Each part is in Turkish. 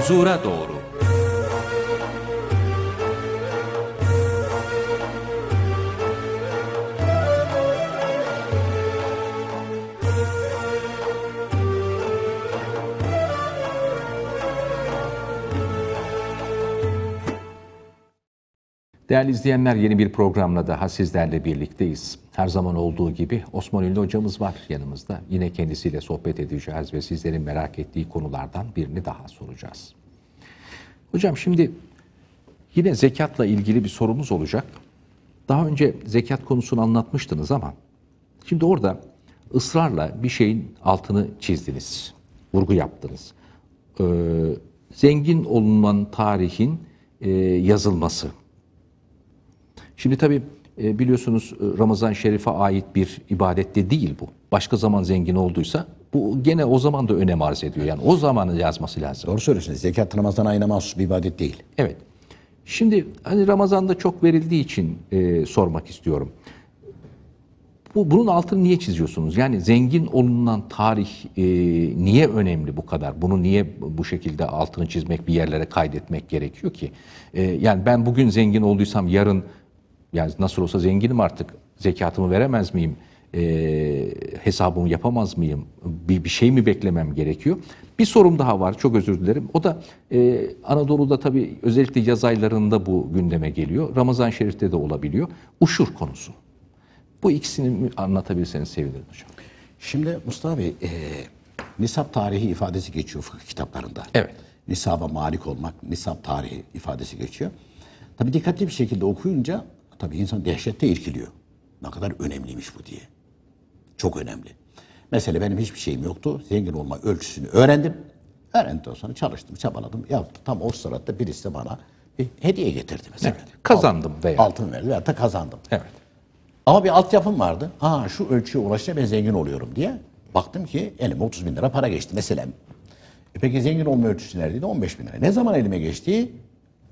usurador. Değerli izleyenler yeni bir programla daha sizlerle birlikteyiz. Her zaman olduğu gibi Osman Ünlü hocamız var yanımızda. Yine kendisiyle sohbet edeceğiz ve sizlerin merak ettiği konulardan birini daha soracağız. Hocam şimdi yine zekatla ilgili bir sorumuz olacak. Daha önce zekat konusunu anlatmıştınız ama şimdi orada ısrarla bir şeyin altını çizdiniz, vurgu yaptınız. Ee, zengin olunan tarihin e, yazılması Şimdi tabii e, biliyorsunuz e, Ramazan Şerif'e ait bir ibadette değil bu. Başka zaman zengin olduysa bu gene o zaman da önem arz ediyor. Yani o zamanı yazması lazım. Doğru söylüyorsunuz. Zekat Ramazan ayına mahsus bir ibadet değil. Evet. Şimdi hani Ramazan'da çok verildiği için e, sormak istiyorum. Bu, bunun altını niye çiziyorsunuz? Yani zengin olunan tarih e, niye önemli bu kadar? Bunu niye bu şekilde altını çizmek, bir yerlere kaydetmek gerekiyor ki? E, yani ben bugün zengin olduysam yarın yani nasıl olsa zenginim artık. Zekatımı veremez miyim? E, hesabımı yapamaz mıyım? Bir, bir şey mi beklemem gerekiyor? Bir sorum daha var. Çok özür dilerim. O da e, Anadolu'da tabi özellikle yaz aylarında bu gündeme geliyor. Ramazan Şerif'te de olabiliyor. Uşur konusu. Bu ikisini anlatabilirseniz sevinirim hocam. Şimdi Mustafa Bey, e, nisap tarihi ifadesi geçiyor fıkıh kitaplarında. Evet. Nisaba malik olmak, nisap tarihi ifadesi geçiyor. tabi dikkatli bir şekilde okuyunca Tabii insan dehşette irkiliyor. Ne kadar önemliymiş bu diye. Çok önemli. Mesela benim hiçbir şeyim yoktu. Zengin olma ölçüsünü öğrendim. Öğrendikten sonra çalıştım, çabaladım, yaptım. Tam o sırada birisi de bana bir hediye getirdi mesela. Evet, kazandım veya. Altın verdi veya da kazandım. Evet. Ama bir altyapım vardı. Ha şu ölçüye ulaşınca ben zengin oluyorum diye. Baktım ki elime 30 bin lira para geçti mesela. E peki zengin olma ölçüsü neredeydi? 15 bin lira. Ne zaman elime geçti?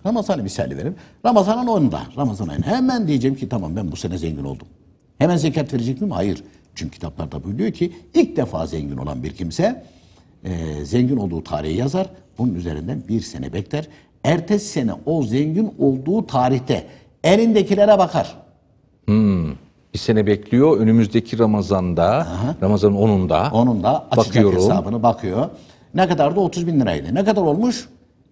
Ramazan'ı misali verim. Ramazan'ın 10'da, Ramazan ayında hemen diyeceğim ki tamam ben bu sene zengin oldum. Hemen zekat verecek miyim? Hayır. Çünkü kitaplarda buyuruyor ki ilk defa zengin olan bir kimse e, zengin olduğu tarihi yazar. Bunun üzerinden bir sene bekler. Ertesi sene o zengin olduğu tarihte elindekilere bakar. Hmm. Bir sene bekliyor. Önümüzdeki Ramazan'da, Ramazan'ın onunda, onunda açacak bakıyorum. hesabını bakıyor. Ne kadar da 30 bin liraydı. Ne kadar olmuş?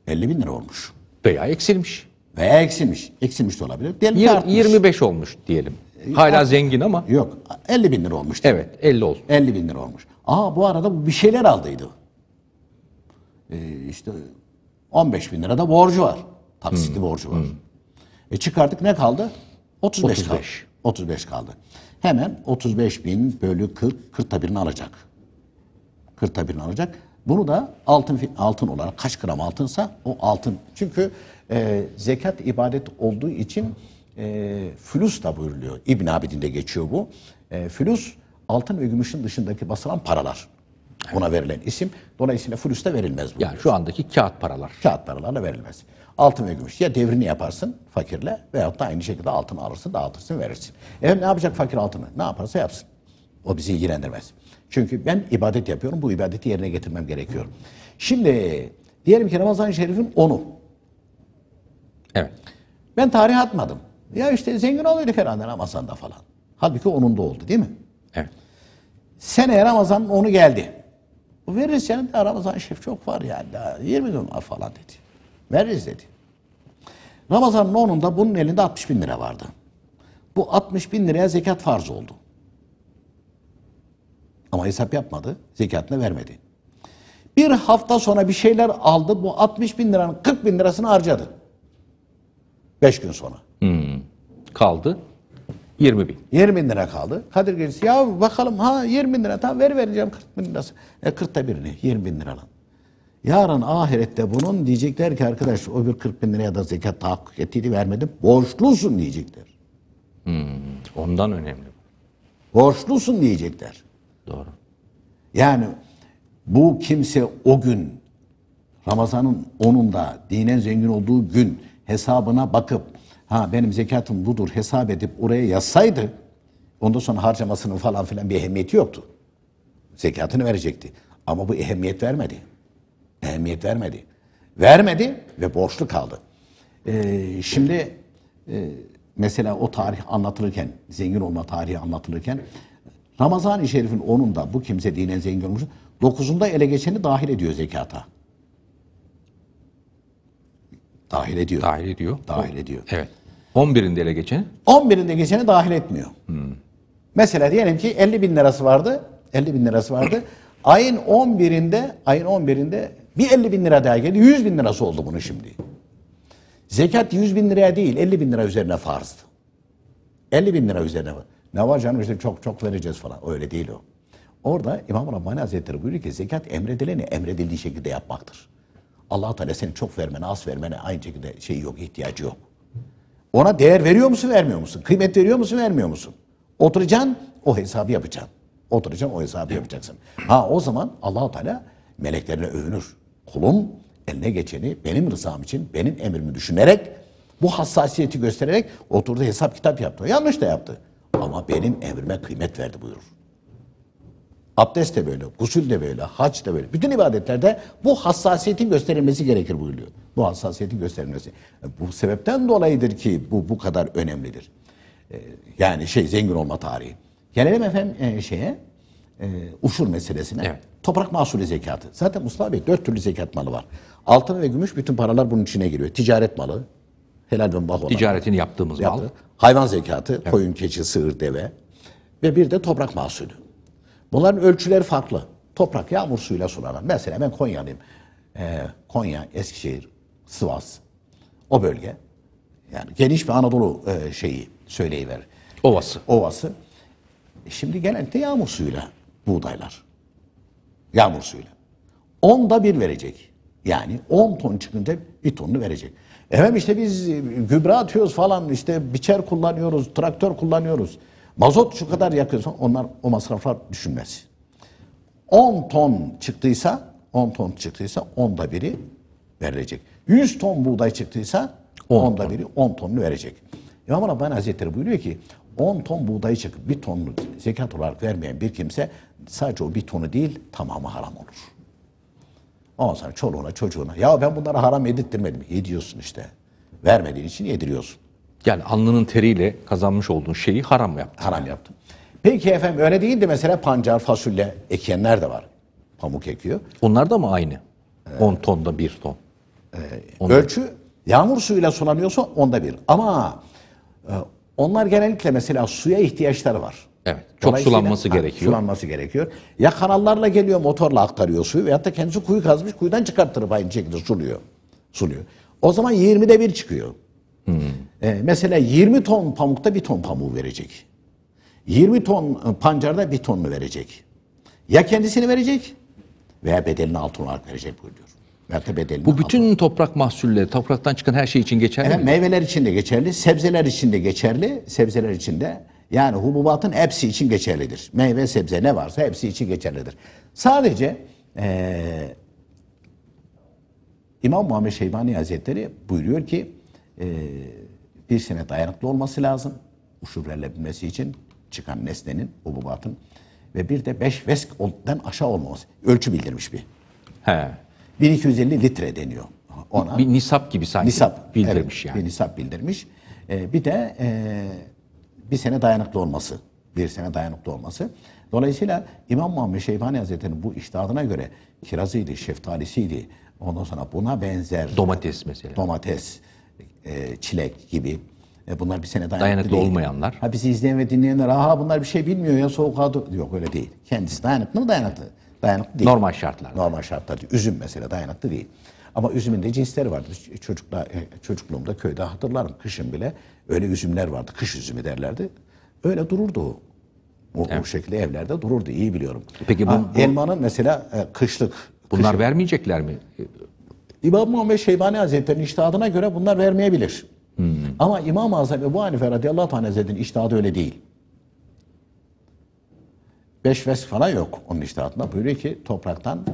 50 bin lira olmuş veya eksilmiş. Veya eksilmiş. Eksilmiş de olabilir. Diyelim 25 olmuş diyelim. E, Hala Artmış. zengin ama Yok 50 bin lira olmuş. evet 50 olsun. 50 bin lira olmuş. Aa bu arada bir şeyler aldıydı. Ee, işte 15 bin lira da borcu var. Taksitli hmm, borcu var. Hmm. E çıkardık ne kaldı? 35, kaldı. 35. kaldı. Hemen 35 bin bölü 40, 40 birini alacak. 40 birini alacak. Bunu da altın altın olarak kaç gram altınsa o altın. Çünkü e, zekat ibadet olduğu için e, flus da buyuruluyor. İbn Abidin'de geçiyor bu. E, flus altın ve gümüşün dışındaki basılan paralar. Buna verilen isim. Dolayısıyla flus da verilmez. Bu yani şu andaki kağıt paralar. Kağıt paralarla verilmez. Altın ve gümüş. Ya devrini yaparsın fakirle veyahut da aynı şekilde altın alırsın, dağıtırsın, verirsin. Efendim ne yapacak fakir altını? Ne yaparsa yapsın. O bizi ilgilendirmez. Çünkü ben ibadet yapıyorum. Bu ibadeti yerine getirmem gerekiyor. Şimdi diyelim ki Ramazan-ı Şerif'in 10'u. Evet. Ben tarih atmadım. Ya işte zengin oluyorduk herhalde Ramazan'da falan. Halbuki onun da oldu değil mi? Evet. Seneye ramazan onu geldi. Veririz senin de ramazan şef çok var yani daha 20 gün var falan dedi. Veririz dedi. Ramazan'ın 10'unda bunun elinde 60 bin lira vardı. Bu 60 bin liraya zekat farz oldu. Ama hesap yapmadı. Zekatını vermedi. Bir hafta sonra bir şeyler aldı. Bu 60 bin liranın 40 bin lirasını harcadı. 5 gün sonra. Hmm. Kaldı. 20 bin. 20 bin lira kaldı. Kadir Gecesi ya bakalım ha 20 bin lira tamam ver vereceğim 40 bin lirası. E 40'ta birini 20 bin lira lan. Yarın ahirette bunun diyecekler ki arkadaş o bir 40 bin liraya da zekat tahakkuk ettiydi vermedim. Borçlusun diyecekler. Hmm, ondan önemli. Borçlusun diyecekler. Doğru. Yani bu kimse o gün Ramazan'ın 10'unda dine zengin olduğu gün hesabına bakıp ha benim zekatım budur hesap edip oraya yazsaydı ondan sonra harcamasının falan filan bir ehemmiyeti yoktu. Zekatını verecekti. Ama bu ehemmiyet vermedi. Ehemmiyet vermedi. Vermedi ve borçlu kaldı. Ee, şimdi e, mesela o tarih anlatılırken, zengin olma tarihi anlatılırken Ramazan-ı Şerif'in 10'unda bu kimse dinen zengin olmuş. 9'unda ele geçeni dahil ediyor zekata. Dahil ediyor. Dahil ediyor. Dahil o, ediyor. Evet. 11'inde ele geçeni? 11'inde geçeni dahil etmiyor. Hmm. Mesela diyelim ki 50 bin lirası vardı. 50 bin lirası vardı. ayın 11'inde ayın 11'inde bir 50 bin lira daha geldi. 100 bin lirası oldu bunu şimdi. Zekat 100 bin liraya değil 50 bin lira üzerine farzdı. 50 bin lira üzerine farzdı. Ne var canım işte çok çok vereceğiz falan. Öyle değil o. Orada İmam Rabbani Hazretleri buyuruyor ki zekat emredileni emredildiği şekilde yapmaktır. allah Teala senin çok vermene az vermene aynı şekilde şey yok ihtiyacı yok. Ona değer veriyor musun vermiyor musun? Kıymet veriyor musun vermiyor musun? Oturacaksın o hesabı yapacaksın. Oturacaksın o hesabı yapacaksın. Ha o zaman allah Teala meleklerine övünür. Kulum eline geçeni benim rızam için benim emrimi düşünerek bu hassasiyeti göstererek oturdu hesap kitap yaptı. Yanlış da yaptı. Ama benim emrime kıymet verdi buyurur. Abdest de böyle, gusül de böyle, hac da böyle. Bütün ibadetlerde bu hassasiyetin gösterilmesi gerekir buyuruyor. Bu hassasiyetin gösterilmesi. E, bu sebepten dolayıdır ki bu bu kadar önemlidir. E, yani şey zengin olma tarihi. Gelelim efendim e, şeye, e, uşur meselesine. Evet. Toprak mahsulü zekatı. Zaten Mustafa Bey dört türlü zekat malı var. Altın ve gümüş bütün paralar bunun içine giriyor. Ticaret malı, helal ve bal olan. Ticaretini yaptığımız yaptı. bal. Hayvan zekatı, evet. koyun, keçi, sığır, deve ve bir de toprak mahsulü. Bunların ölçüleri farklı. Toprak yağmur suyuyla sulanan. Mesela ben Konya'lıyım. Ee, Konya, Eskişehir, Sivas o bölge. Yani geniş bir Anadolu e, şeyi söyleyiver. Ovası. Ovası. E şimdi genellikle yağmur suyuyla buğdaylar. Yağmur suyuyla. Onda bir verecek. Yani 10 ton çıkınca bir tonunu verecek. Efendim işte biz e, gübre atıyoruz falan işte biçer kullanıyoruz, traktör kullanıyoruz. Mazot şu kadar yakıyorsa onlar o masraflar düşünmez. 10 ton çıktıysa 10 ton çıktıysa 10'da biri verilecek. 100 ton buğday çıktıysa 10 10'da biri 10 tonunu verecek. İmam Rabbani Hazretleri buyuruyor ki 10 ton buğday çıkıp bir tonunu zekat olarak vermeyen bir kimse sadece o bir tonu değil tamamı haram olur. Ondan sonra çoluğuna çocuğuna. Ya ben bunlara haram yedirtmedim. Yediyorsun işte. Vermediğin için yediriyorsun. Yani alnının teriyle kazanmış olduğun şeyi haram mı yaptın. Haram yaptım. Peki efendim öyle değil de mesela pancar, fasulye ekenler de var. Pamuk ekiyor. Onlar da mı aynı? 10 ee, tonda 1 ton. E, ölçü yağmur suyuyla sulanıyorsa onda bir. Ama e, onlar genellikle mesela suya ihtiyaçları var. Evet. Çok sulanması gerekiyor. Sulanması gerekiyor. Ya kanallarla geliyor motorla aktarıyor suyu veyahut da kendisi kuyu kazmış kuyudan çıkarttırıp aynı şekilde suluyor. Suluyor. O zaman 20'de bir çıkıyor. Hmm. Ee, mesela 20 ton pamukta bir ton pamuğu verecek. 20 ton e, pancarda bir tonunu verecek. Ya kendisini verecek veya bedelini altın olarak verecek buyuruyor. Bu bütün altın. toprak mahsulleri, topraktan çıkan her şey için geçerli evet, mi? Meyveler için de geçerli, sebzeler için de geçerli, sebzeler için de yani hububatın hepsi için geçerlidir. Meyve, sebze ne varsa hepsi için geçerlidir. Sadece e, İmam Muhammed Şeybani Hazretleri buyuruyor ki e, bir sene dayanıklı olması lazım. Uşurlenebilmesi için çıkan nesnenin, hububatın ve bir de 5 vesk'den aşağı olmaması. Ölçü bildirmiş bir. He. 1250 litre deniyor ona. Bir, bir nisap gibi sanki nisap, bildirmiş evet, yani. Bir nisap bildirmiş. Ee, bir de e, bir sene dayanıklı olması. Bir sene dayanıklı olması. Dolayısıyla İmam Muhammed Şeybani Hazretleri'nin bu iştahına göre kirazıydı, şeftalisiydi. Ondan sonra buna benzer... Domates mesela. Domates, e, çilek gibi. E bunlar bir sene dayanıklı, dayanıklı olmayanlar. Ha bizi izleyen ve dinleyenler aha bunlar bir şey bilmiyor ya soğuk adı. Yok öyle değil. Kendisi dayanıklı mı dayanıklı? Dayanıklı değil. Normal şartlarda. Normal şartlarda. Üzüm mesela dayanıklı değil. Ama üzümün de cinsleri vardı. Çocukla, e, çocukluğumda köyde hatırlarım. Kışın bile öyle üzümler vardı. Kış üzümü derlerdi. Öyle dururdu o. O, evet. o şekilde evlerde dururdu. iyi biliyorum. Peki bu, ha, bu elmanın mesela e, kışlık. Bunlar kışın. vermeyecekler mi? İmam Muhammed Şeybani Hazretleri'nin iştihadına göre bunlar vermeyebilir. Hmm. Ama İmam-ı Azam Ebu Hanife radıyallahu anh Hazretleri'nin iştihadı öyle değil. Beş falan yok onun iştihatında. Buyuruyor ki topraktan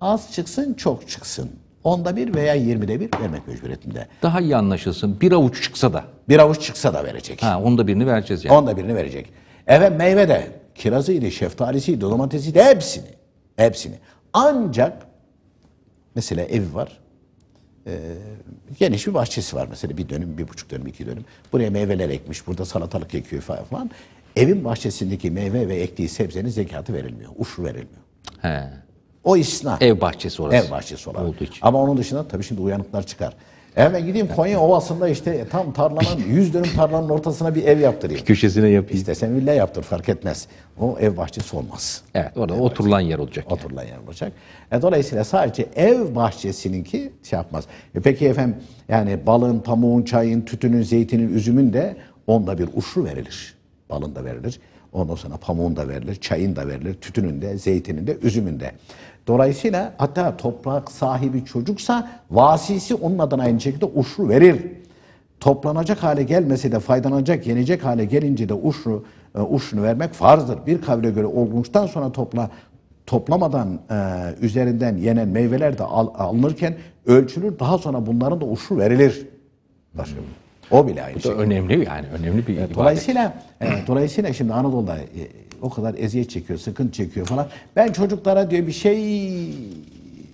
az çıksın çok çıksın. Onda bir veya yirmide bir vermek mecburiyetinde. Daha iyi anlaşılsın. Bir avuç çıksa da. Bir avuç çıksa da verecek. Ha, onda birini vereceğiz yani. Onda birini verecek. Evet meyve de kirazıydı, şeftalisiydi, domatesiydi hepsini. Hepsini. Ancak mesela evi var. Ee, geniş bir bahçesi var mesela bir dönüm, bir buçuk dönüm, iki dönüm. Buraya meyveler ekmiş, burada salatalık ekiyor falan. Evin bahçesindeki meyve ve ektiği sebzenin zekatı verilmiyor. Uşu verilmiyor. He. O isna. Ev bahçesi orası. Ev bahçesi olarak Olduğu için. Ama onun dışında tabii şimdi uyanıklar çıkar. Hemen gideyim Konya Ovası'nda işte e, tam tarlanın, yüz dönüm tarlanın ortasına bir ev yaptırayım. Bir köşesine yapayım. İstesen villa yaptır fark etmez. O ev bahçesi olmaz. Evet orada ev oturulan bahçesi. yer olacak. Yani. Oturulan yer olacak. E, dolayısıyla sadece ev bahçesininki şey yapmaz. E, peki efendim yani balın, pamuğun, çayın, tütünün, zeytinin, üzümün de onda bir uşu verilir. Balın da verilir. Ondan sonra pamuğun da verilir, çayın da verilir, tütünün de, zeytinin de, üzümün de. Dolayısıyla hatta toprak sahibi çocuksa vasisi onun adına aynı şekilde uşru verir. Toplanacak hale gelmesi de faydalanacak, yenecek hale gelince de uşru, e, uşrunu vermek farzdır. Bir kavle göre olgunluktan sonra topla toplamadan e, üzerinden yenen meyveler de al, alınırken ölçülür. Daha sonra bunların da uşru verilir. Başka o bile aynı şey. Önemli yani önemli bir ibadet. Dolayısıyla e, dolayısıyla şimdi Anadolu'da e, o kadar eziyet çekiyor, sıkıntı çekiyor falan. Ben çocuklara diyor bir şey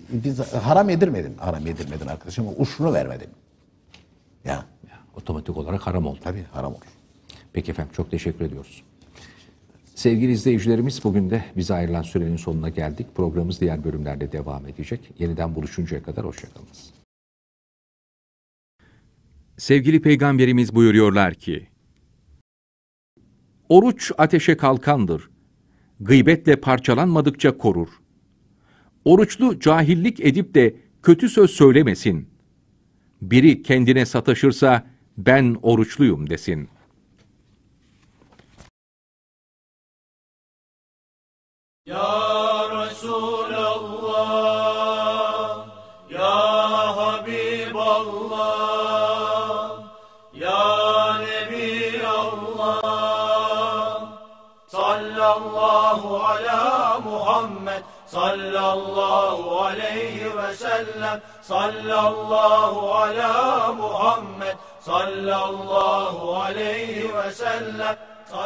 biz haram edirmedim. Haram edirmedin arkadaşım Uşunu uçunu vermedim. Ya. ya. Otomatik olarak haram oldu. Tabii haram olur. Peki efendim çok teşekkür ediyoruz. Sevgili izleyicilerimiz bugün de bize ayrılan sürenin sonuna geldik. Programımız diğer bölümlerde devam edecek. Yeniden buluşuncaya kadar hoşçakalınız sevgili peygamberimiz buyuruyorlar ki, Oruç ateşe kalkandır. Gıybetle parçalanmadıkça korur. Oruçlu cahillik edip de kötü söz söylemesin. Biri kendine sataşırsa ben oruçluyum desin.'' Ya Resulallah sallallahu aleyhi ve sellem sallallahu ala Muhammed sallallahu aleyhi ve sellem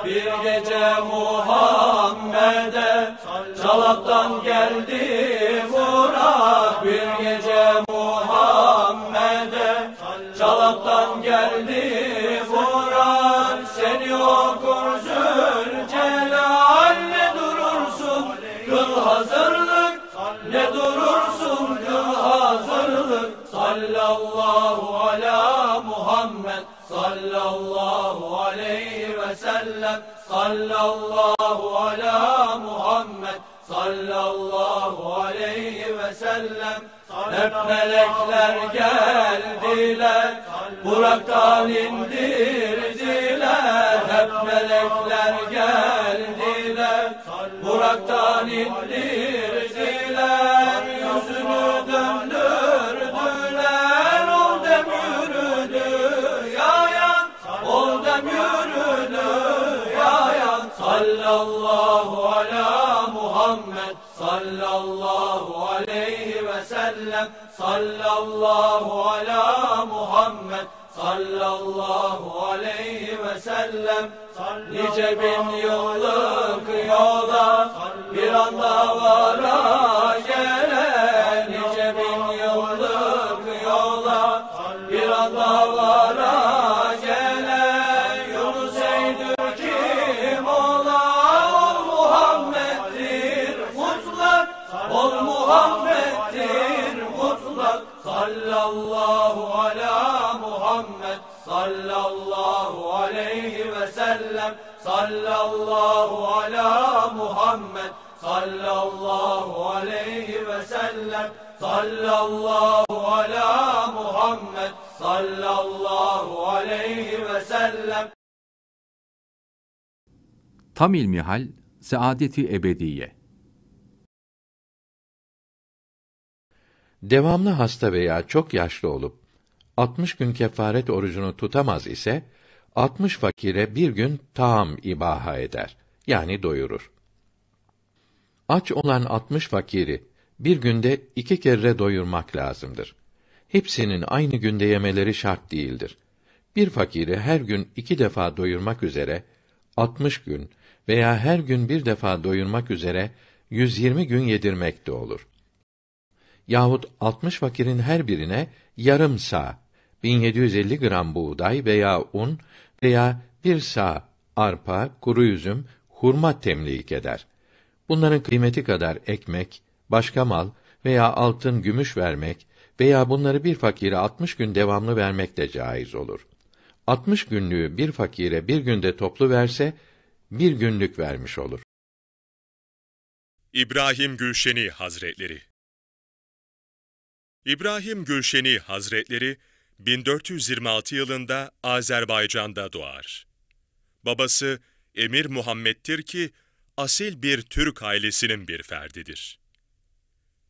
bir gece Muhammed'e çalaktan geldi Murat bir gece Muhammed'e çalaktan geldi Murat seni okur zülüm hazırlık Ne durursun kıl hazırlık Sallallahu ala Muhammed Sallallahu aleyhi ve sellem Sallallahu ala Muhammed Sallallahu aleyhi ve sellem Hep melekler geldiler Burak'tan indirdiler Hep melekler geldiler Diler yüzünü döndürdüler Ol dem yürüdü yayan Ol dem yürüdü yayan Sallallahu ala Muhammed aleyhi ve sellem Sallallahu ala Muhammed Sallallahu aleyhi ve sellem Nice bin yıl Tam ilmihal, saadeti ebediye. Devamlı hasta veya çok yaşlı olup 60 gün kefaret orucunu tutamaz ise 60 fakire bir gün tam ibaha eder yani doyurur. Aç olan 60 fakiri bir günde iki kere doyurmak lazımdır. Hepsinin aynı günde yemeleri şart değildir. Bir fakiri her gün iki defa doyurmak üzere 60 gün veya her gün bir defa doyurmak üzere 120 gün yedirmek de olur. Yahut 60 fakirin her birine yarım sağ 1750 gram buğday veya un veya bir sağ arpa, kuru üzüm, hurma temlik eder. Bunların kıymeti kadar ekmek, başka mal veya altın, gümüş vermek veya bunları bir fakire 60 gün devamlı vermek de caiz olur. 60 günlüğü bir fakire bir günde toplu verse bir günlük vermiş olur. İbrahim Gülşeni Hazretleri İbrahim Gülşeni Hazretleri 1426 yılında Azerbaycan'da doğar. Babası Emir Muhammed'tir ki asil bir Türk ailesinin bir ferdidir.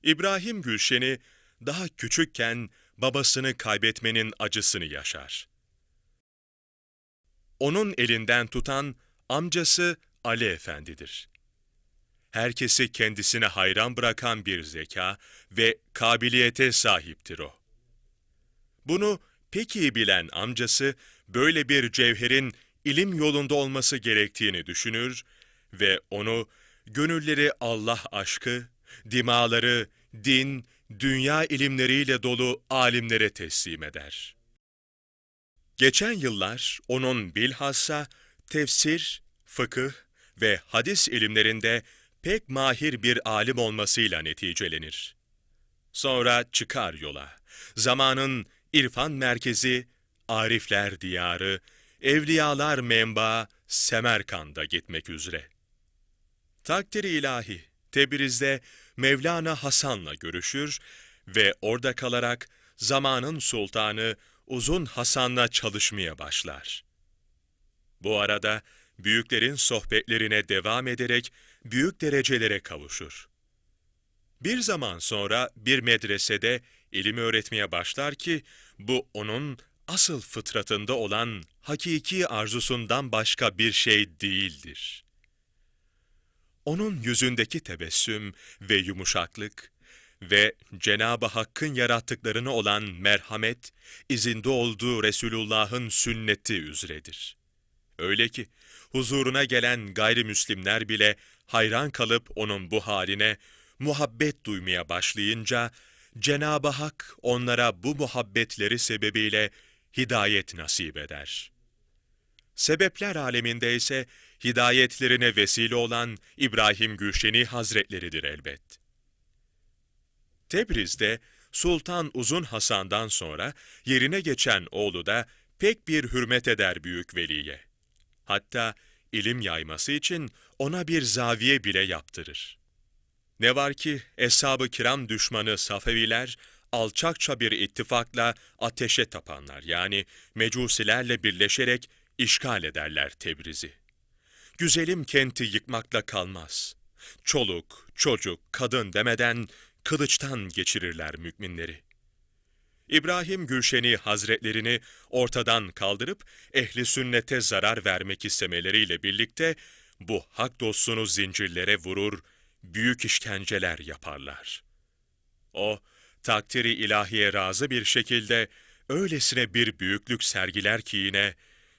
İbrahim Gülşeni daha küçükken babasını kaybetmenin acısını yaşar. Onun elinden tutan Amcası Ali Efendi'dir. Herkesi kendisine hayran bırakan bir zeka ve kabiliyete sahiptir o. Bunu pek iyi bilen amcası böyle bir cevherin ilim yolunda olması gerektiğini düşünür ve onu gönülleri Allah aşkı, dimaları din, dünya ilimleriyle dolu alimlere teslim eder. Geçen yıllar onun bilhassa tefsir, fıkıh ve hadis ilimlerinde pek mahir bir alim olmasıyla neticelenir. Sonra çıkar yola. Zamanın irfan merkezi, arifler diyarı, evliyalar memba, Semerkand'a gitmek üzere. Takdiri ilahi, Tebriz'de Mevlana Hasan'la görüşür ve orada kalarak zamanın sultanı Uzun Hasan'la çalışmaya başlar. Bu arada büyüklerin sohbetlerine devam ederek büyük derecelere kavuşur. Bir zaman sonra bir medresede ilim öğretmeye başlar ki bu onun asıl fıtratında olan hakiki arzusundan başka bir şey değildir. Onun yüzündeki tebessüm ve yumuşaklık ve Cenab-ı Hakk'ın yarattıklarını olan merhamet, izinde olduğu Resulullah'ın sünneti üzredir.'' Öyle ki huzuruna gelen gayrimüslimler bile hayran kalıp onun bu haline muhabbet duymaya başlayınca Cenab-ı Hak onlara bu muhabbetleri sebebiyle hidayet nasip eder. Sebepler aleminde ise hidayetlerine vesile olan İbrahim Gülşeni Hazretleridir elbet. Tebriz'de Sultan Uzun Hasan'dan sonra yerine geçen oğlu da pek bir hürmet eder Büyük Veli'ye. Hatta ilim yayması için ona bir zaviye bile yaptırır. Ne var ki eshab-ı kiram düşmanı Safeviler, alçakça bir ittifakla ateşe tapanlar yani mecusilerle birleşerek işgal ederler Tebriz'i. Güzelim kenti yıkmakla kalmaz. Çoluk, çocuk, kadın demeden kılıçtan geçirirler müminleri.'' İbrahim Gülşeni Hazretlerini ortadan kaldırıp ehli sünnete zarar vermek istemeleriyle birlikte bu hak dostunu zincirlere vurur, büyük işkenceler yaparlar. O, takdiri ilahiye razı bir şekilde öylesine bir büyüklük sergiler ki yine,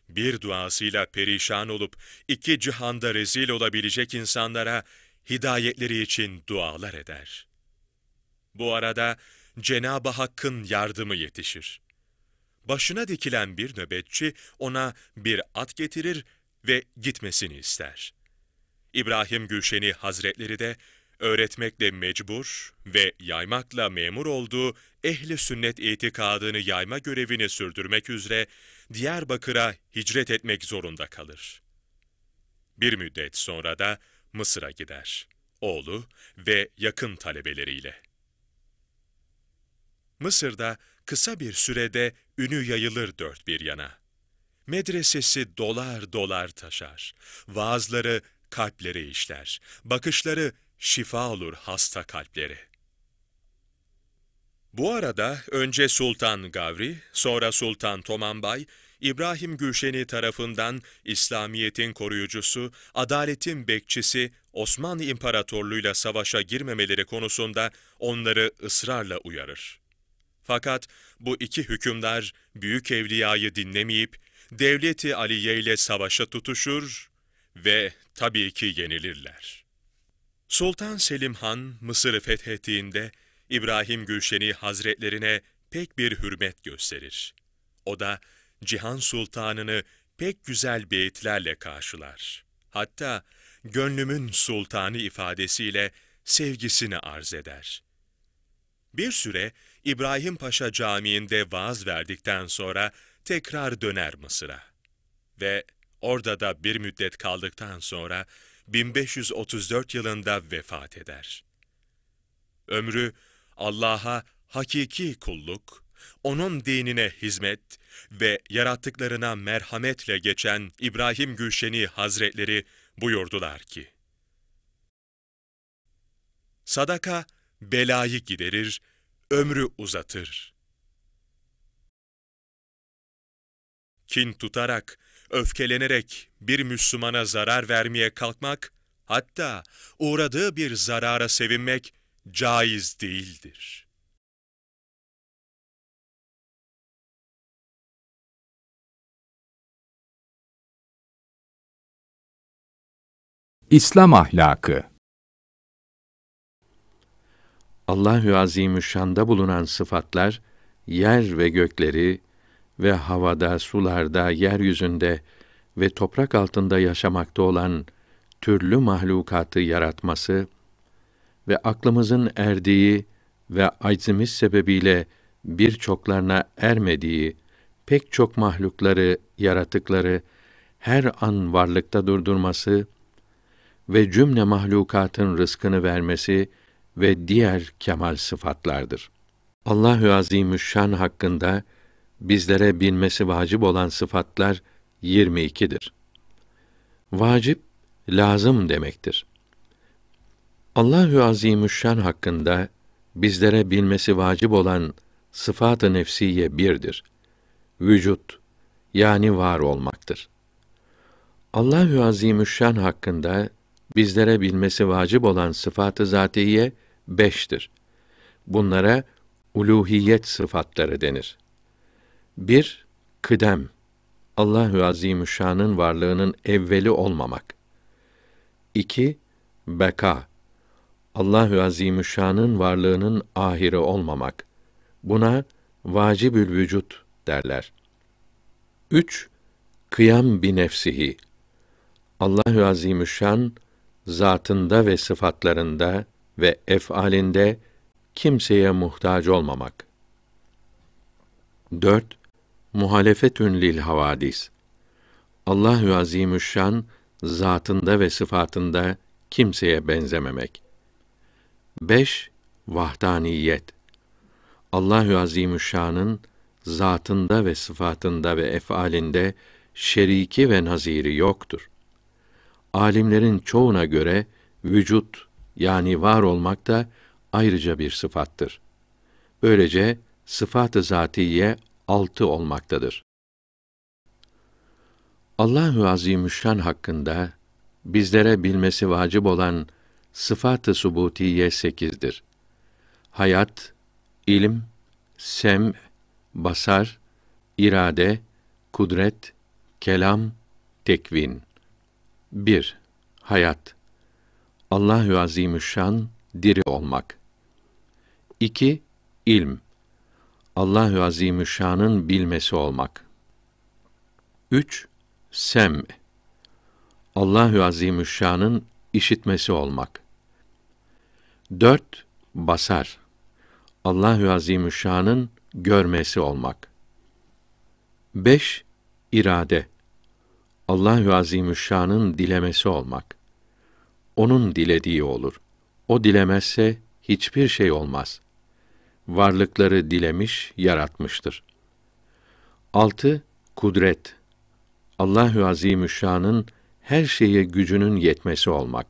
bir duasıyla perişan olup iki cihanda rezil olabilecek insanlara hidayetleri için dualar eder.'' Bu arada Cenab-ı Hakk'ın yardımı yetişir. Başına dikilen bir nöbetçi ona bir at getirir ve gitmesini ister. İbrahim Gülşeni Hazretleri de öğretmekle mecbur ve yaymakla memur olduğu ehli sünnet itikadını yayma görevini sürdürmek üzere Diyarbakır'a hicret etmek zorunda kalır. Bir müddet sonra da Mısır'a gider, oğlu ve yakın talebeleriyle. Mısır'da kısa bir sürede ünü yayılır dört bir yana. Medresesi dolar dolar taşar, vaazları kalpleri işler, bakışları şifa olur hasta kalpleri. Bu arada önce Sultan Gavri, sonra Sultan Tomambay, İbrahim Gülşeni tarafından İslamiyet'in koruyucusu, adaletin bekçisi Osmanlı İmparatorluğu'yla savaşa girmemeleri konusunda onları ısrarla uyarır. Fakat bu iki hükümdar büyük evliyayı dinlemeyip devleti Aliye ile savaşa tutuşur ve tabii ki yenilirler. Sultan Selim Han Mısır'ı fethettiğinde İbrahim Gülşeni hazretlerine pek bir hürmet gösterir. O da Cihan Sultanını pek güzel beyitlerle karşılar. Hatta gönlümün sultanı ifadesiyle sevgisini arz eder. Bir süre İbrahim Paşa Camii'nde vaaz verdikten sonra tekrar döner Mısır'a. Ve orada da bir müddet kaldıktan sonra 1534 yılında vefat eder. Ömrü Allah'a hakiki kulluk, onun dinine hizmet ve yarattıklarına merhametle geçen İbrahim Gülşeni Hazretleri buyurdular ki, Sadaka belayı giderir, ömrü uzatır. Kin tutarak, öfkelenerek bir Müslümana zarar vermeye kalkmak, hatta uğradığı bir zarara sevinmek caiz değildir. İslam ahlakı Allahü Azimüşşan'da bulunan sıfatlar yer ve gökleri ve havada, sularda, yeryüzünde ve toprak altında yaşamakta olan türlü mahlukatı yaratması ve aklımızın erdiği ve aczimiz sebebiyle birçoklarına ermediği pek çok mahlukları, yaratıkları her an varlıkta durdurması ve cümle mahlukatın rızkını vermesi ve diğer kemal sıfatlardır. Allahü Azimüşşan hakkında bizlere bilmesi vacip olan sıfatlar 22'dir. Vacip lazım demektir. Allahü Azimüşşan hakkında bizlere bilmesi vacip olan sıfat-ı nefsiye birdir. Vücut yani var olmaktır. Allahü Azimüşşan hakkında bizlere bilmesi vacip olan sıfatı zatiye beştir. Bunlara uluhiyet sıfatları denir. 1. Kıdem Allahü Azimüşşan'ın varlığının evveli olmamak. 2. Beka Allahü Azimüşşan'ın varlığının ahiri olmamak. Buna vacibül vücut derler. 3. Kıyam bi nefsihi Allahü Azimüşşan zatında ve sıfatlarında ve efalinde kimseye muhtaç olmamak. 4. Muhalefetün lil havadis. Allahü Azimüşşan zatında ve sıfatında kimseye benzememek. 5. Vahdaniyet. Allahü Azimüşşan'ın zatında ve sıfatında ve efalinde şeriki ve naziri yoktur. Alimlerin çoğuna göre vücut yani var olmak da ayrıca bir sıfattır. Böylece sıfat-ı zatiye altı olmaktadır. Allahü Azimüşşan hakkında bizlere bilmesi vacip olan sıfat-ı subutiye sekizdir. Hayat, ilim, sem, basar, irade, kudret, kelam, tekvin. 1. Hayat Allahü Azimüşşan diri olmak. 2. İlm. Allahü Azimüşşan'ın bilmesi olmak. 3. Sem. Allahü Azimüşşan'ın işitmesi olmak. 4. Basar. Allahü Azimüşşan'ın görmesi olmak. 5. irade Allahü Azimüşşan'ın dilemesi olmak onun dilediği olur. O dilemezse hiçbir şey olmaz. Varlıkları dilemiş, yaratmıştır. 6. Kudret Allahü Azimüşşan'ın her şeye gücünün yetmesi olmak.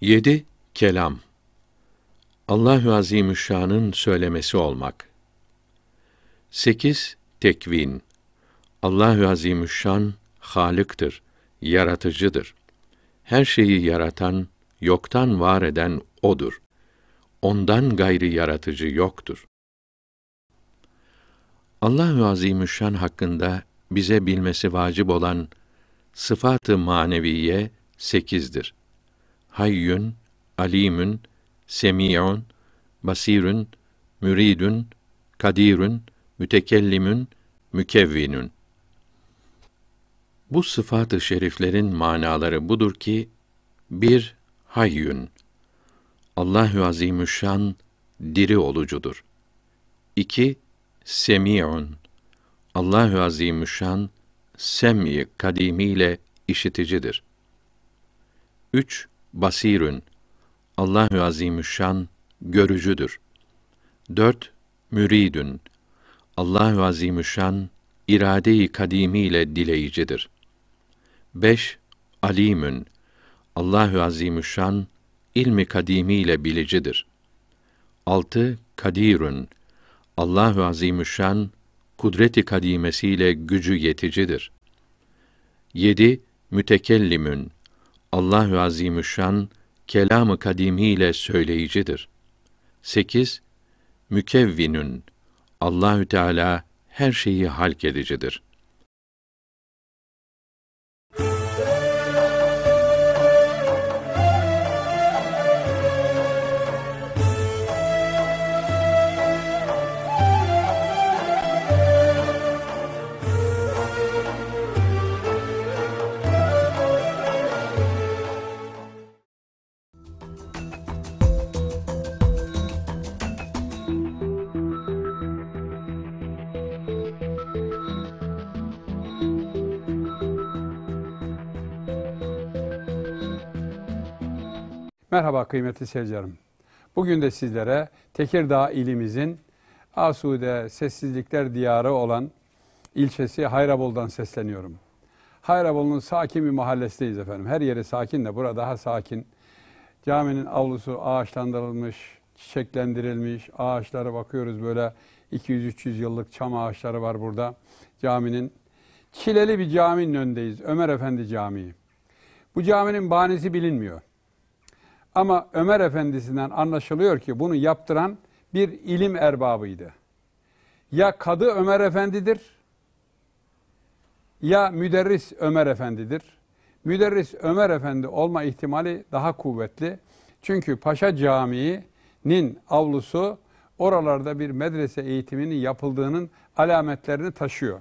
7. Kelam Allahü Azimüşşan'ın söylemesi olmak. 8. Tekvin Allahü Azimüşşan halıktır, yaratıcıdır. Her şeyi yaratan, yoktan var eden odur. Ondan gayri yaratıcı yoktur. Allahü Azimüşşan hakkında bize bilmesi vacip olan sıfatı maneviye sekizdir. Hayyün, alimün, semiyun, basirün, müridün, kadirün, mütekellimün, mükevvinün. Bu sıfat-ı şeriflerin manaları budur ki bir hayyun, Allahü Azimüşşan diri olucudur. 2. Semiun Allahü Azimüşşan sem'i kadimiyle işiticidir. 3. Basirün Allahü Azimüşşan görücüdür. 4. Müridün Allahü Azimüşşan irade-i kadimiyle dileyicidir. 5. Alimün Allahü Azimüşşan ilmi kadimi ile bilicidir. 6. Kadirün Allahü Azimüşşan kudreti kadimesiyle gücü yeticidir. 7. Mütekellimün Allahü Azimüşşan kelamı kadimi ile söyleyicidir. 8. Mükevvinün Allahü Teala her şeyi halk edicidir. Merhaba kıymetli seyircilerim. Bugün de sizlere Tekirdağ ilimizin Asude Sessizlikler Diyarı olan ilçesi Hayrabol'dan sesleniyorum. Hayrabol'un sakin bir mahallesindeyiz efendim. Her yeri sakin de burada daha sakin. Caminin avlusu ağaçlandırılmış, çiçeklendirilmiş. Ağaçlara bakıyoruz böyle 200-300 yıllık çam ağaçları var burada caminin. Çileli bir caminin önündeyiz. Ömer Efendi Camii. Bu caminin banisi bilinmiyor. Ama Ömer Efendisi'nden anlaşılıyor ki bunu yaptıran bir ilim erbabıydı. Ya kadı Ömer Efendi'dir ya müderris Ömer Efendi'dir. Müderris Ömer Efendi olma ihtimali daha kuvvetli. Çünkü Paşa Camii'nin avlusu oralarda bir medrese eğitiminin yapıldığının alametlerini taşıyor.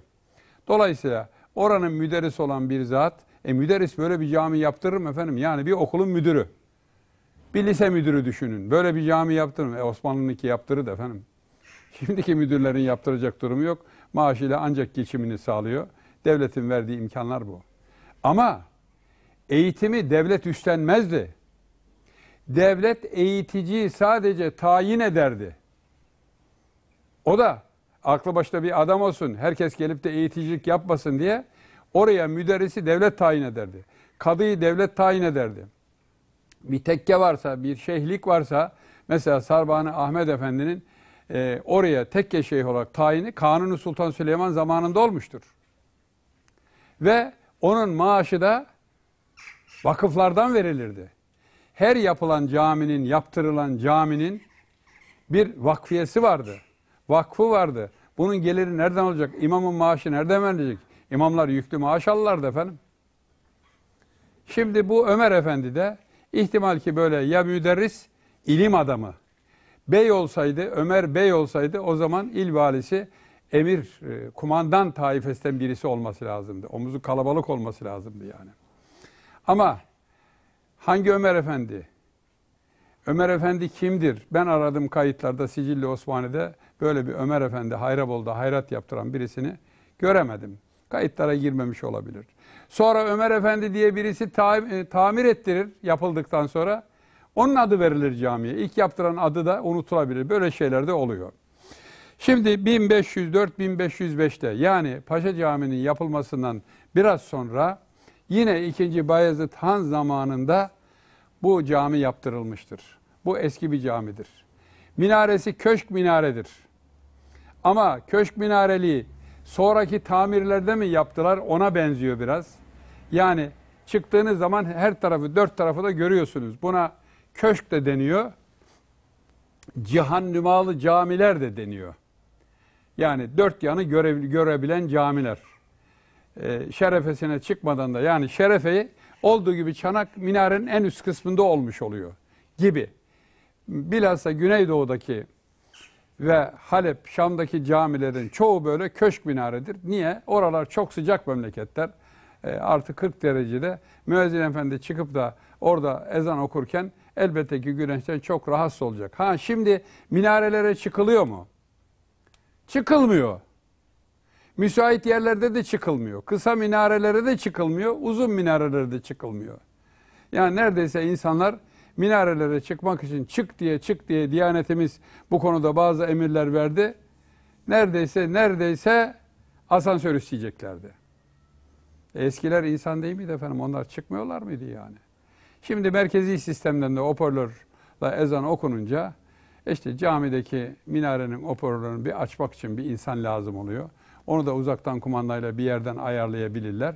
Dolayısıyla oranın müderris olan bir zat, e müderris böyle bir cami yaptırır mı efendim? Yani bir okulun müdürü. Bir lise müdürü düşünün. Böyle bir cami yaptırın. E Osmanlı'nınki yaptırır da efendim. Şimdiki müdürlerin yaptıracak durumu yok. Maaşıyla ancak geçimini sağlıyor. Devletin verdiği imkanlar bu. Ama eğitimi devlet üstlenmezdi. Devlet eğiticiyi sadece tayin ederdi. O da aklı başta bir adam olsun, herkes gelip de eğiticilik yapmasın diye oraya müderrisi devlet tayin ederdi. Kadıyı devlet tayin ederdi bir tekke varsa, bir şeyhlik varsa mesela Sarbani Ahmet Efendi'nin e, oraya tekke şeyh olarak tayini Kanuni Sultan Süleyman zamanında olmuştur. Ve onun maaşı da vakıflardan verilirdi. Her yapılan caminin, yaptırılan caminin bir vakfiyesi vardı. Vakfı vardı. Bunun geliri nereden olacak? İmamın maaşı nereden verilecek? İmamlar yüklü maaş alırlardı efendim. Şimdi bu Ömer Efendi de İhtimal ki böyle ya müderris ilim adamı. Bey olsaydı, Ömer Bey olsaydı o zaman il valisi emir, e, kumandan taifesten birisi olması lazımdı. Omuzu kalabalık olması lazımdı yani. Ama hangi Ömer Efendi? Ömer Efendi kimdir? Ben aradım kayıtlarda Sicilli Osmani'de böyle bir Ömer Efendi Hayrabol'da hayrat yaptıran birisini göremedim. Kayıtlara girmemiş olabilir. Sonra Ömer Efendi diye birisi ta e, tamir ettirir yapıldıktan sonra. Onun adı verilir camiye. İlk yaptıran adı da unutulabilir. Böyle şeyler de oluyor. Şimdi 1504-1505'te yani Paşa Camii'nin yapılmasından biraz sonra yine 2. Bayezid Han zamanında bu cami yaptırılmıştır. Bu eski bir camidir. Minaresi köşk minaredir. Ama köşk minareliği Sonraki tamirlerde mi yaptılar ona benziyor biraz. Yani çıktığınız zaman her tarafı dört tarafı da görüyorsunuz. Buna köşk de deniyor. Cihan nümalı camiler de deniyor. Yani dört yanı göre, görebilen camiler. Ee, şerefesine çıkmadan da yani şerefeyi olduğu gibi çanak minarenin en üst kısmında olmuş oluyor gibi. Bilhassa Güneydoğu'daki ve Halep, Şam'daki camilerin çoğu böyle köşk minaredir. Niye? Oralar çok sıcak memleketler. E, artı 40 derecede müezzin efendi çıkıp da orada ezan okurken elbette ki güneşten çok rahatsız olacak. Ha şimdi minarelere çıkılıyor mu? Çıkılmıyor. Müsait yerlerde de çıkılmıyor. Kısa minarelere de çıkılmıyor. Uzun minarelere de çıkılmıyor. Yani neredeyse insanlar minarelere çıkmak için çık diye çık diye Diyanetimiz bu konuda bazı emirler verdi. Neredeyse neredeyse asansör isteyeceklerdi. Eskiler insan değil miydi efendim? Onlar çıkmıyorlar mıydı yani? Şimdi merkezi sistemden de hoparlörle ezan okununca işte camideki minarenin hoparlörünü bir açmak için bir insan lazım oluyor. Onu da uzaktan kumandayla bir yerden ayarlayabilirler.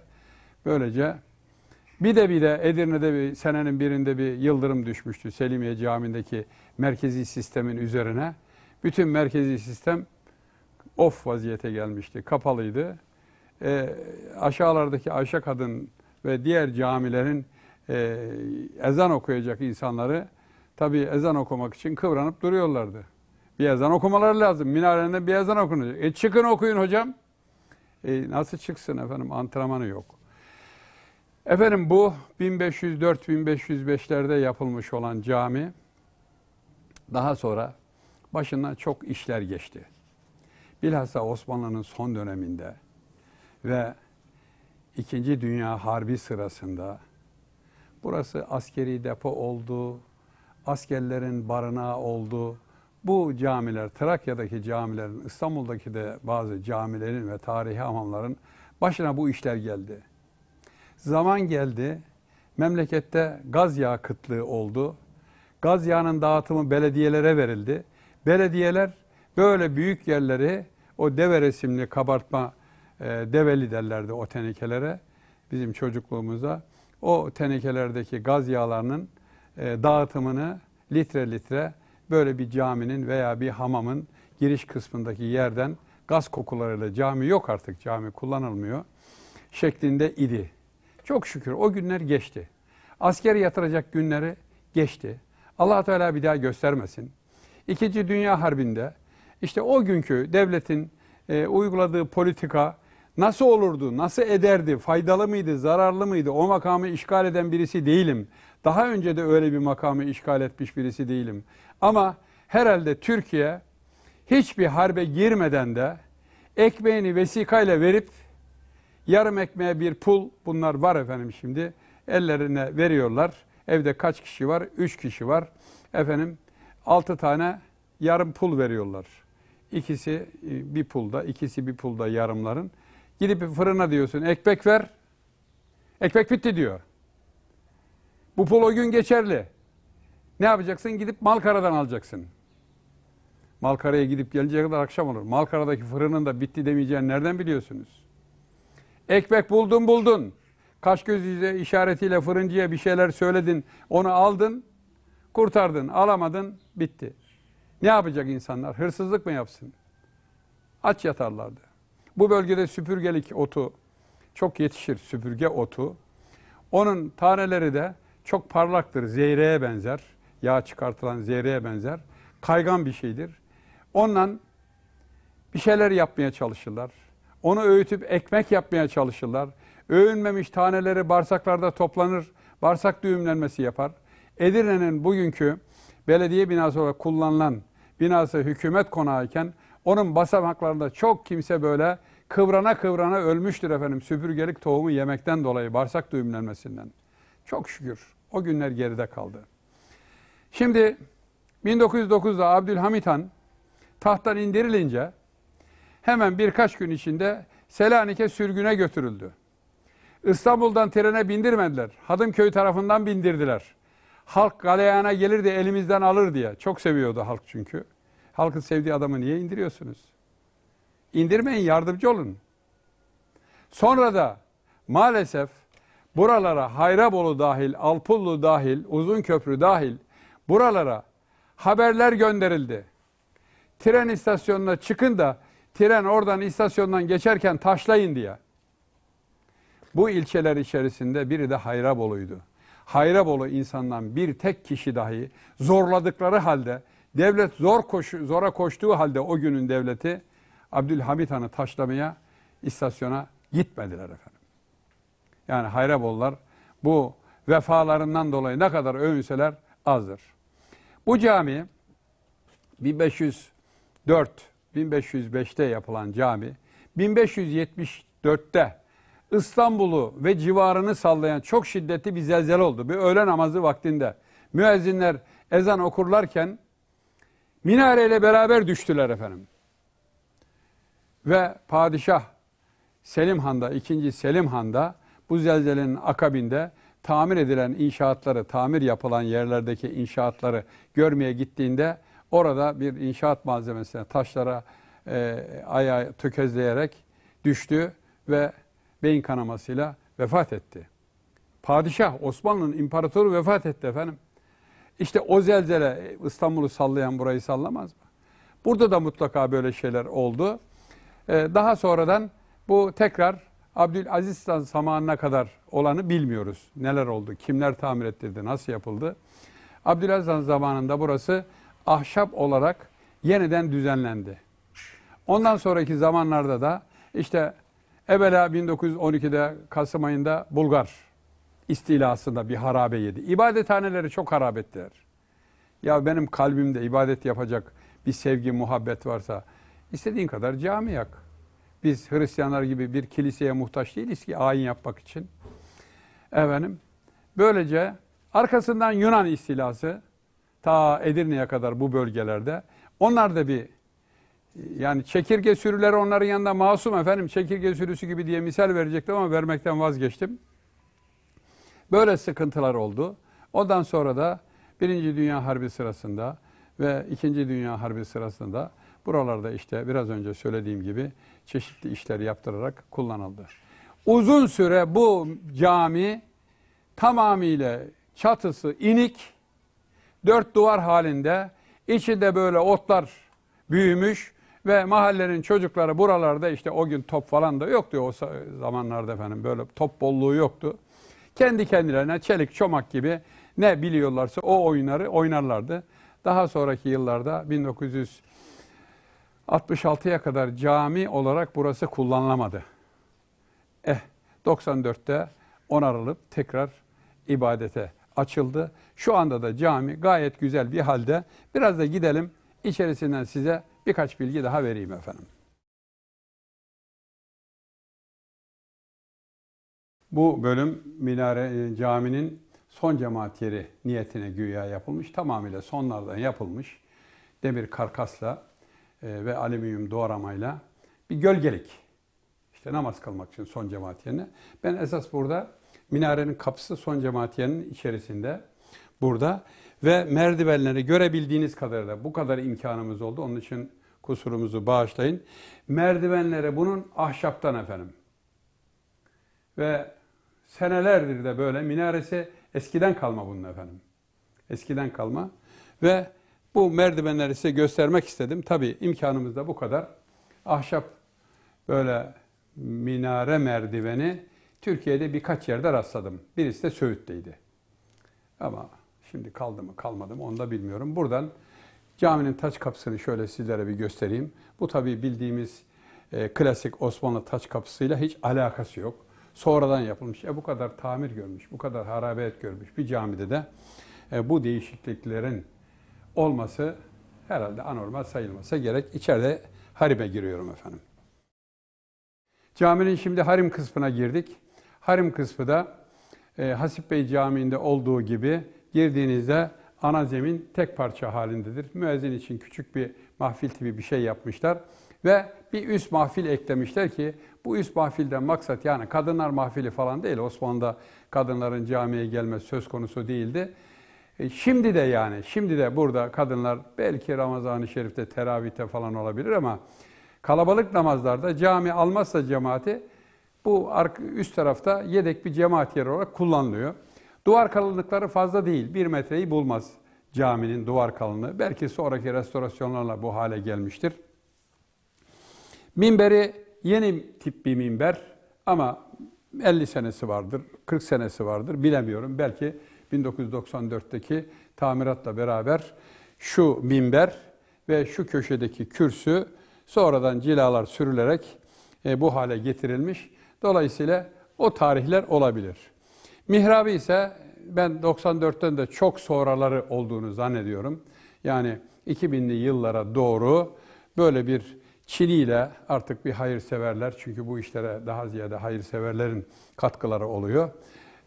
Böylece bir de bir de Edirne'de bir senenin birinde bir yıldırım düşmüştü Selimiye Camii'ndeki merkezi sistemin üzerine. Bütün merkezi sistem off vaziyete gelmişti, kapalıydı. E, aşağılardaki Ayşe Kadın ve diğer camilerin e, ezan okuyacak insanları tabi ezan okumak için kıvranıp duruyorlardı. Bir ezan okumaları lazım. minarende bir ezan okunacak. E çıkın okuyun hocam. E, nasıl çıksın efendim? Antrenmanı yok. Efendim bu 1504-1505'lerde yapılmış olan cami daha sonra başından çok işler geçti. Bilhassa Osmanlı'nın son döneminde ve İkinci Dünya Harbi sırasında burası askeri depo oldu, askerlerin barınağı oldu. Bu camiler, Trakya'daki camilerin, İstanbul'daki de bazı camilerin ve tarihi hamamların başına bu işler geldi. Zaman geldi. Memlekette gaz yağı kıtlığı oldu. Gaz yağının dağıtımı belediyelere verildi. Belediyeler böyle büyük yerleri o deve resimli kabartma e, develi derlerdi o tenekelere bizim çocukluğumuza. O tenekelerdeki gaz yağlarının e, dağıtımını litre litre böyle bir caminin veya bir hamamın giriş kısmındaki yerden gaz kokularıyla cami yok artık cami kullanılmıyor şeklinde idi. Çok şükür o günler geçti. Askeri yatıracak günleri geçti. allah Teala bir daha göstermesin. İkinci Dünya Harbi'nde işte o günkü devletin e, uyguladığı politika nasıl olurdu, nasıl ederdi, faydalı mıydı, zararlı mıydı? O makamı işgal eden birisi değilim. Daha önce de öyle bir makamı işgal etmiş birisi değilim. Ama herhalde Türkiye hiçbir harbe girmeden de ekmeğini vesikayla verip Yarım ekmeğe bir pul bunlar var efendim şimdi. Ellerine veriyorlar. Evde kaç kişi var? Üç kişi var. Efendim altı tane yarım pul veriyorlar. İkisi e, bir pulda, ikisi bir pulda yarımların. Gidip fırına diyorsun ekmek ver. Ekmek bitti diyor. Bu pul o gün geçerli. Ne yapacaksın? Gidip Malkara'dan alacaksın. Malkara'ya gidip gelince kadar akşam olur. Malkara'daki fırının da bitti demeyeceğini nereden biliyorsunuz? Ekmek buldun buldun. Kaş göz işaretiyle fırıncıya bir şeyler söyledin. Onu aldın, kurtardın. Alamadın, bitti. Ne yapacak insanlar? Hırsızlık mı yapsın? Aç yatarlardı. Bu bölgede süpürgelik otu çok yetişir, süpürge otu. Onun taneleri de çok parlaktır, zeyreğe benzer. Yağ çıkartılan zeyreğe benzer. Kaygan bir şeydir. Ondan bir şeyler yapmaya çalışırlar. Onu öğütüp ekmek yapmaya çalışırlar. Öğünmemiş taneleri bağırsaklarda toplanır, bağırsak düğümlenmesi yapar. Edirne'nin bugünkü belediye binası olarak kullanılan binası hükümet konağıyken, onun basamaklarında çok kimse böyle kıvrana kıvrana ölmüştür efendim süpürgelik tohumu yemekten dolayı bağırsak düğümlenmesinden. Çok şükür o günler geride kaldı. Şimdi 1909'da Abdülhamit Han tahttan indirilince hemen birkaç gün içinde Selanik'e sürgüne götürüldü. İstanbul'dan trene bindirmediler. Hadımköy tarafından bindirdiler. Halk galeyana gelirdi, elimizden alır diye. Çok seviyordu halk çünkü. Halkın sevdiği adamı niye indiriyorsunuz? İndirmeyin, yardımcı olun. Sonra da maalesef buralara Hayrabolu dahil, Alpullu dahil, Uzun Köprü dahil buralara haberler gönderildi. Tren istasyonuna çıkın da tren oradan istasyondan geçerken taşlayın diye. Bu ilçeler içerisinde biri de Hayrabolu'ydu. Hayrabolu insandan bir tek kişi dahi zorladıkları halde devlet zor koşu, zora koştuğu halde o günün devleti Abdülhamit Han'ı taşlamaya istasyona gitmediler efendim. Yani Hayrabolular bu vefalarından dolayı ne kadar övünseler azdır. Bu cami 1504 1505'te yapılan cami, 1574'te İstanbul'u ve civarını sallayan çok şiddetli bir zelzel oldu. Bir öğle namazı vaktinde. Müezzinler ezan okurlarken minareyle beraber düştüler efendim. Ve padişah Selim Han'da, 2. Selim Han'da bu zelzelenin akabinde tamir edilen inşaatları, tamir yapılan yerlerdeki inşaatları görmeye gittiğinde Orada bir inşaat malzemesine, taşlara e, ayağı tökezleyerek düştü ve beyin kanamasıyla vefat etti. Padişah Osmanlı'nın imparatoru vefat etti efendim. İşte o zelzele e, İstanbul'u sallayan burayı sallamaz mı? Burada da mutlaka böyle şeyler oldu. Ee, daha sonradan bu tekrar Abdülaziz Han zamanına kadar olanı bilmiyoruz. Neler oldu, kimler tamir ettirdi, nasıl yapıldı. Abdülaziz zamanında burası ahşap olarak yeniden düzenlendi. Ondan sonraki zamanlarda da işte evvela 1912'de Kasım ayında Bulgar istilasında bir harabe yedi. İbadethaneleri çok harap ettiler. Ya benim kalbimde ibadet yapacak bir sevgi, muhabbet varsa istediğin kadar cami yak. Biz Hristiyanlar gibi bir kiliseye muhtaç değiliz ki ayin yapmak için. Efendim, böylece arkasından Yunan istilası, ta Edirne'ye kadar bu bölgelerde. Onlar da bir yani çekirge sürüleri onların yanında masum efendim çekirge sürüsü gibi diye misal verecektim ama vermekten vazgeçtim. Böyle sıkıntılar oldu. Ondan sonra da Birinci Dünya Harbi sırasında ve İkinci Dünya Harbi sırasında buralarda işte biraz önce söylediğim gibi çeşitli işler yaptırarak kullanıldı. Uzun süre bu cami tamamıyla çatısı inik, dört duvar halinde içi de böyle otlar büyümüş ve mahallenin çocukları buralarda işte o gün top falan da yoktu o zamanlarda efendim böyle top bolluğu yoktu. Kendi kendilerine çelik çomak gibi ne biliyorlarsa o oyunları oynarlardı. Daha sonraki yıllarda 1966'ya kadar cami olarak burası kullanılamadı. Eh 94'te onarılıp tekrar ibadete açıldı. Şu anda da cami gayet güzel bir halde. Biraz da gidelim içerisinden size birkaç bilgi daha vereyim efendim. Bu bölüm minare e, caminin son cemaat yeri niyetine güya yapılmış. Tamamıyla sonlardan yapılmış. Demir karkasla e, ve alüminyum doğramayla bir gölgelik. İşte namaz kılmak için son cemaat yerine. Ben esas burada Minarenin kapısı son cemaatiyenin içerisinde burada ve merdivenleri görebildiğiniz kadar da bu kadar imkanımız oldu. Onun için kusurumuzu bağışlayın. Merdivenleri bunun ahşaptan efendim. Ve senelerdir de böyle minaresi eskiden kalma bunun efendim. Eskiden kalma ve bu merdivenleri size göstermek istedim. Tabi imkanımız da bu kadar. Ahşap böyle minare merdiveni Türkiye'de birkaç yerde rastladım. Birisi de Söğüt'teydi. Ama şimdi kaldı mı kalmadı mı onu da bilmiyorum. Buradan caminin taç kapısını şöyle sizlere bir göstereyim. Bu tabii bildiğimiz e, klasik Osmanlı taç kapısıyla hiç alakası yok. Sonradan yapılmış. E bu kadar tamir görmüş, bu kadar harabet görmüş bir camide de e, bu değişikliklerin olması herhalde anormal sayılmasa gerek. İçeride harime giriyorum efendim. Caminin şimdi harim kısmına girdik. Harim kısmı da e, Hasip Bey Camii'nde olduğu gibi girdiğinizde ana zemin tek parça halindedir. Müezzin için küçük bir mahfil gibi bir şey yapmışlar ve bir üst mahfil eklemişler ki bu üst mahfilden maksat yani kadınlar mahfili falan değil. Osmanlı'da kadınların camiye gelmesi söz konusu değildi. E şimdi de yani şimdi de burada kadınlar belki Ramazan-ı Şerif'te teravihte falan olabilir ama kalabalık namazlarda cami almazsa cemaati bu üst tarafta yedek bir cemaat yeri olarak kullanılıyor. Duvar kalınlıkları fazla değil. Bir metreyi bulmaz caminin duvar kalınlığı. Belki sonraki restorasyonlarla bu hale gelmiştir. Minberi yeni tip bir minber ama 50 senesi vardır, 40 senesi vardır bilemiyorum. Belki 1994'teki tamiratla beraber şu minber ve şu köşedeki kürsü sonradan cilalar sürülerek e, bu hale getirilmiş. Dolayısıyla o tarihler olabilir. Mihrabi ise ben 94'ten de çok sonraları olduğunu zannediyorum. Yani 2000'li yıllara doğru böyle bir çiniyle artık bir hayırseverler çünkü bu işlere daha ziyade hayırseverlerin katkıları oluyor.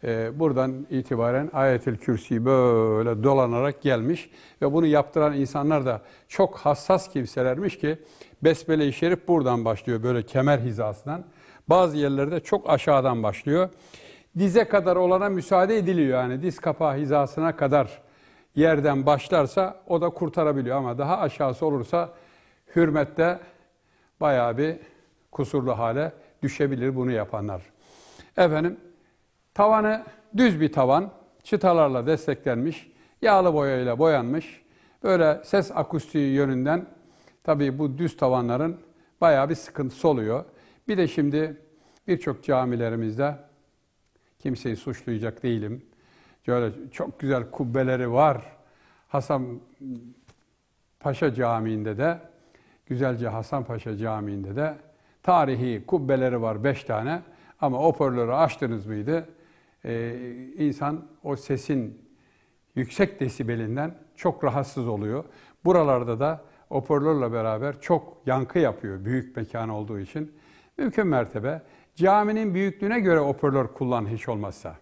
Ee, buradan itibaren Ayetül Kürsi böyle dolanarak gelmiş ve bunu yaptıran insanlar da çok hassas kimselermiş ki Besmele-i Şerif buradan başlıyor böyle kemer hizasından. Bazı yerlerde çok aşağıdan başlıyor. Dize kadar olana müsaade ediliyor yani diz kapağı hizasına kadar yerden başlarsa o da kurtarabiliyor ama daha aşağısı olursa hürmette bayağı bir kusurlu hale düşebilir bunu yapanlar. Efendim tavanı düz bir tavan, çıtalarla desteklenmiş, yağlı boyayla boyanmış. Böyle ses akustiği yönünden tabii bu düz tavanların bayağı bir sıkıntısı oluyor. Bir de şimdi birçok camilerimizde kimseyi suçlayacak değilim. Böyle çok güzel kubbeleri var. Hasan Paşa Camii'nde de güzelce Hasan Paşa Camii'nde de tarihi kubbeleri var beş tane. Ama hoparlörü açtınız mıydı? Ee, insan o sesin yüksek desibelinden çok rahatsız oluyor. Buralarda da hoparlörle beraber çok yankı yapıyor büyük mekan olduğu için. Mümkün mertebe caminin büyüklüğüne göre hoparlör kullan hiç olmazsa.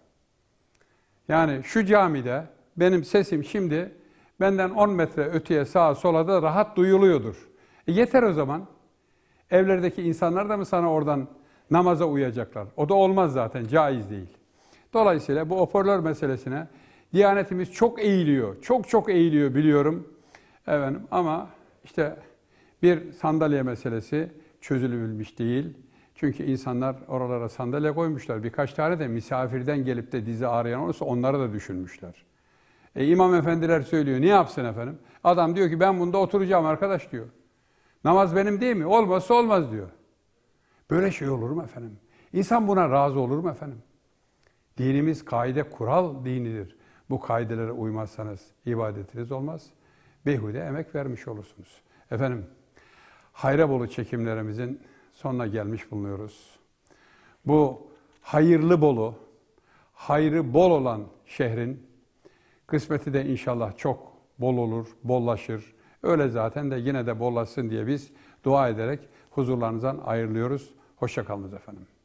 Yani şu camide benim sesim şimdi benden 10 metre öteye sağa sola da rahat duyuluyordur. E yeter o zaman. Evlerdeki insanlar da mı sana oradan namaza uyacaklar? O da olmaz zaten, caiz değil. Dolayısıyla bu hoparlör meselesine Diyanetimiz çok eğiliyor. Çok çok eğiliyor biliyorum. Efendim ama işte bir sandalye meselesi çözülmüş değil. Çünkü insanlar oralara sandalye koymuşlar. Birkaç tane de misafirden gelip de dizi ağrıyan olursa onları da düşünmüşler. E imam efendiler söylüyor. Ne yapsın efendim? Adam diyor ki ben bunda oturacağım arkadaş diyor. Namaz benim değil mi? Olmazsa olmaz diyor. Böyle şey olur mu efendim? İnsan buna razı olur mu efendim? Dinimiz kaide kural dinidir. Bu kaidelere uymazsanız ibadetiniz olmaz. Beyhude emek vermiş olursunuz. Efendim, Hayrabolu çekimlerimizin sonuna gelmiş bulunuyoruz. Bu hayırlı bolu, hayrı bol olan şehrin kısmeti de inşallah çok bol olur, bollaşır. Öyle zaten de yine de bollaşsın diye biz dua ederek huzurlarınızdan ayrılıyoruz. Hoşçakalınız efendim.